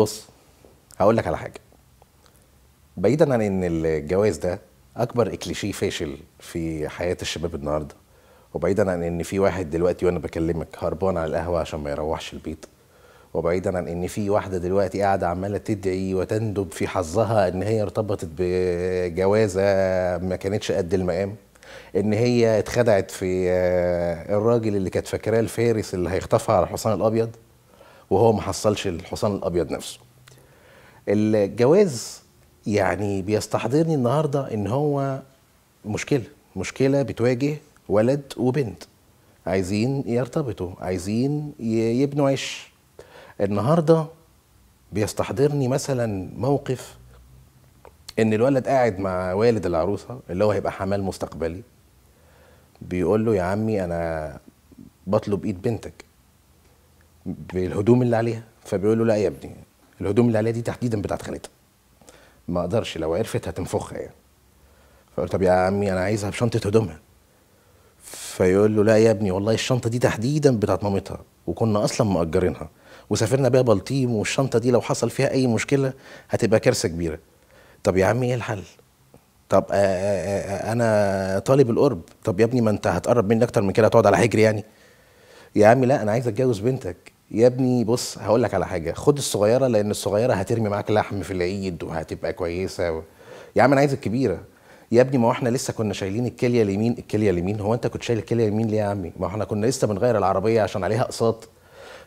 بص هقول لك على حاجه بعيدا عن ان الجواز ده اكبر اكليشيه فاشل في حياه الشباب النهارده وبعيدا عن ان في واحد دلوقتي وانا بكلمك هربان على القهوه عشان ما يروحش البيت وبعيدا عن ان في واحده دلوقتي قاعده عماله تدعي وتندب في حظها ان هي ارتبطت بجوازه ما كانتش قد المقام ان هي اتخدعت في آه، الراجل اللي كانت فاكراه الفارس اللي هيخطفها على الحصان الابيض وهو ما حصلش الحصان الابيض نفسه الجواز يعني بيستحضرني النهارده ان هو مشكله مشكله بتواجه ولد وبنت عايزين يرتبطوا عايزين يبنوا عش النهارده بيستحضرني مثلا موقف ان الولد قاعد مع والد العروسه اللي هو هيبقى حمال مستقبلي بيقول له يا عمي انا بطلب ايد بنتك بالهدوم اللي عليها فبيقول له لا يا ابني الهدوم اللي عليها دي تحديدا بتاعت خالتها ما اقدرش لو عرفت هتنفخها يعني فقلت طب يا عمي انا عايزها بشنطه هدومها فيقول له لا يا ابني والله الشنطه دي تحديدا بتاعت مامتها وكنا اصلا مأجرينها وسافرنا بيها بلطيم والشنطه دي لو حصل فيها اي مشكله هتبقى كارثه كبيره طب يا عمي ايه الحل طب آآ آه، آآ آه، آه، انا طالب القرب طب يا ابني ما انت هتقرب مني اكتر من كده هتقعد على حجري يعني يا عمي لا انا عايز اتجوز بنتك يا ابني بص هقول لك على حاجه خد الصغيره لان الصغيره هترمي معاك لحم في العيد وهتبقى كويسه و... يا عم انا عايز الكبيره يا ابني ما احنا لسه كنا شايلين الكليه اليمين الكليه اليمين هو انت كنت شايل الكليه اليمين ليه يا عمي ما احنا كنا لسه بنغير العربيه عشان عليها اقساط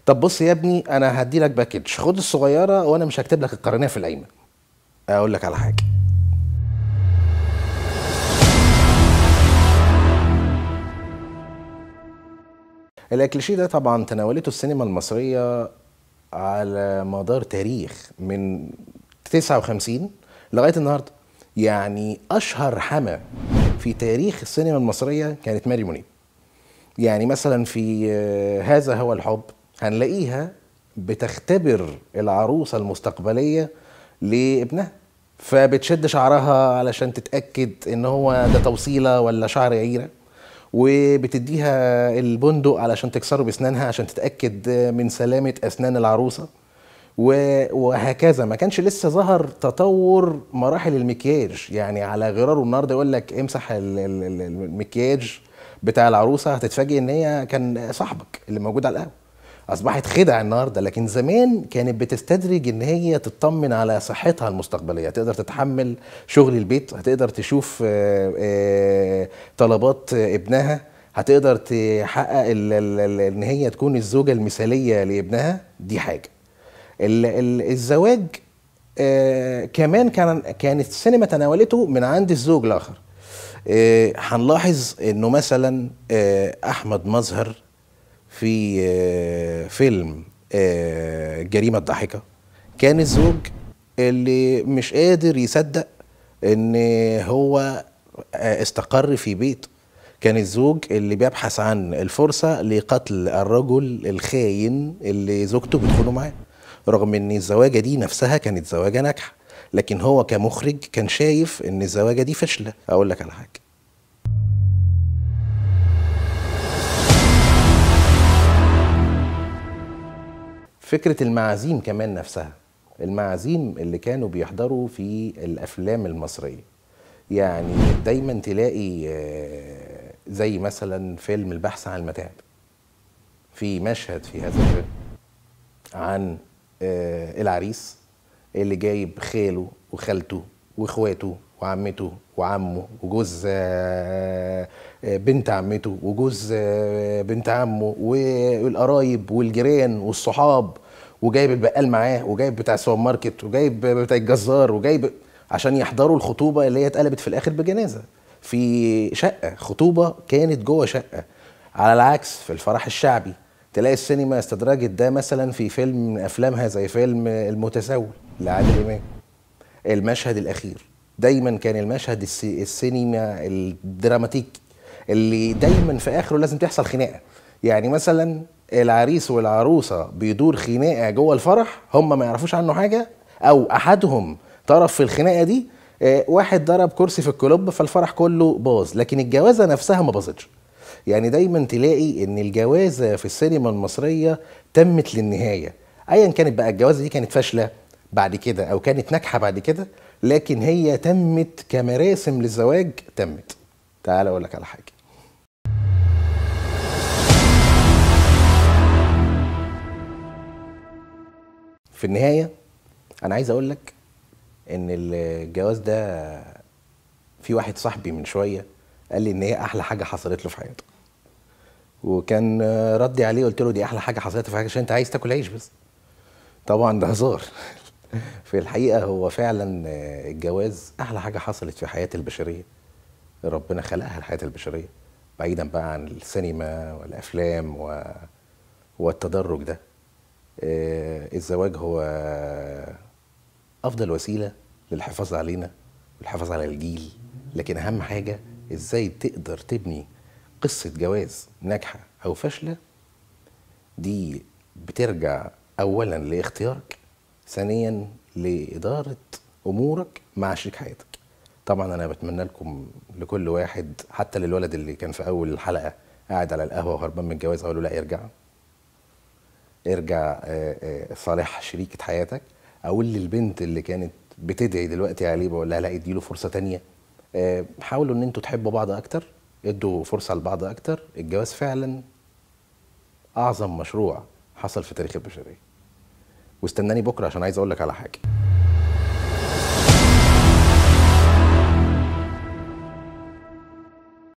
طب بص يا ابني انا هدي لك باكج خد الصغيره وانا مش هكتب لك القرنيه في القايمه اقول لك على حاجه الاكليشيه ده طبعا تناولته السينما المصريه على مدار تاريخ من 59 لغايه النهارده يعني اشهر حما في تاريخ السينما المصريه كانت ماري مونيب يعني مثلا في آه، هذا هو الحب هنلاقيها بتختبر العروسه المستقبليه لابنها فبتشد شعرها علشان تتاكد ان هو ده توصيله ولا شعر عيره وبتديها البندق علشان تكسره باسنانها عشان تتاكد من سلامه اسنان العروسه وهكذا ما كانش لسه ظهر تطور مراحل المكياج يعني على غراره النهارده يقول لك امسح المكياج بتاع العروسه هتتفاجئ ان هي كان صاحبك اللي موجود على القهوه اصبحت خدع النهارده لكن زمان كانت بتستدرج ان هي تطمن على صحتها المستقبليه تقدر تتحمل شغل البيت هتقدر تشوف آه، آه، طلبات ابنها هتقدر تحقق ان هي تكون الزوجه المثاليه لابنها دي حاجه الزواج آه، كمان كان كانت السينما تناولته من عند الزوج الاخر هنلاحظ انه مثلا احمد مظهر في آه، فيلم الجريمه آه، الضاحكه كان الزوج اللي مش قادر يصدق ان هو آه، استقر في بيت كان الزوج اللي بيبحث عن الفرصه لقتل الرجل الخاين اللي زوجته بتخونه معاه رغم ان الزواجه دي نفسها كانت زواجه ناجحه لكن هو كمخرج كان شايف ان الزواجه دي فشلة اقول لك على حاجه فكره المعازيم كمان نفسها المعازيم اللي كانوا بيحضروا في الافلام المصريه يعني دايما تلاقي آه، زي مثلا فيلم البحث عن المتاعب في مشهد في هذا الفيلم عن آه، العريس اللي جايب خاله وخالته واخواته وعمته وعمه وجوز آه، بنت عمته وجوز بنت عمه والقرايب والجيران والصحاب وجايب البقال معاه وجايب بتاع السوبر ماركت وجايب بتاع الجزار وجايب عشان يحضروا الخطوبه اللي هي اتقلبت في الاخر بجنازه في شقه خطوبه كانت جوه شقه على العكس في الفرح الشعبي تلاقي السينما استدرجت ده مثلا في فيلم من افلامها زي فيلم المتسول لعادل امام المشهد الاخير دايما كان المشهد السينما الدراماتيكي اللي دايما في اخره لازم تحصل خناقه يعني مثلا العريس والعروسه بيدور خناقه جوه الفرح هم ما يعرفوش عنه حاجه او احدهم طرف في الخناقه دي آه، واحد ضرب كرسي في الكلوب فالفرح كله باظ لكن الجوازه نفسها ما باظتش يعني دايما تلاقي ان الجوازه في السينما المصريه تمت للنهايه ايا كانت بقى الجوازه دي كانت فاشله بعد كده او كانت ناجحه بعد كده لكن هي تمت كمراسم للزواج تمت تعال اقول لك على حاجه في النهايه انا عايز اقول لك ان الجواز ده في واحد صاحبي من شويه قال لي ان هي احلى حاجه حصلت له في حياته وكان ردي عليه قلت له دي احلى حاجه حصلت في حياتك عشان انت عايز تاكل عيش بس طبعا ده هزار في الحقيقه هو فعلا الجواز احلى حاجه حصلت في حياه البشريه ربنا خلقها الحياه البشريه بعيدا بقى عن السينما والافلام و... والتدرج ده آه، الزواج هو افضل وسيله للحفاظ علينا والحفاظ على الجيل لكن اهم حاجه ازاي تقدر تبني قصه جواز ناجحه او فاشله دي بترجع اولا لاختيارك ثانيا لاداره امورك مع شريك حياتك طبعا انا بتمنى لكم لكل واحد حتى للولد اللي كان في اول الحلقه قاعد على القهوه وهربان من الجواز اقول له لا ارجع ارجع آه، آه، صالح شريكة حياتك اقول للبنت اللي كانت بتدعي دلوقتي عليه بقول لها لا اديله فرصه تانية آه، حاولوا ان انتوا تحبوا بعض اكتر ادوا فرصه لبعض اكتر الجواز فعلا اعظم مشروع حصل في تاريخ البشريه واستناني بكره عشان عايز اقول لك على حاجه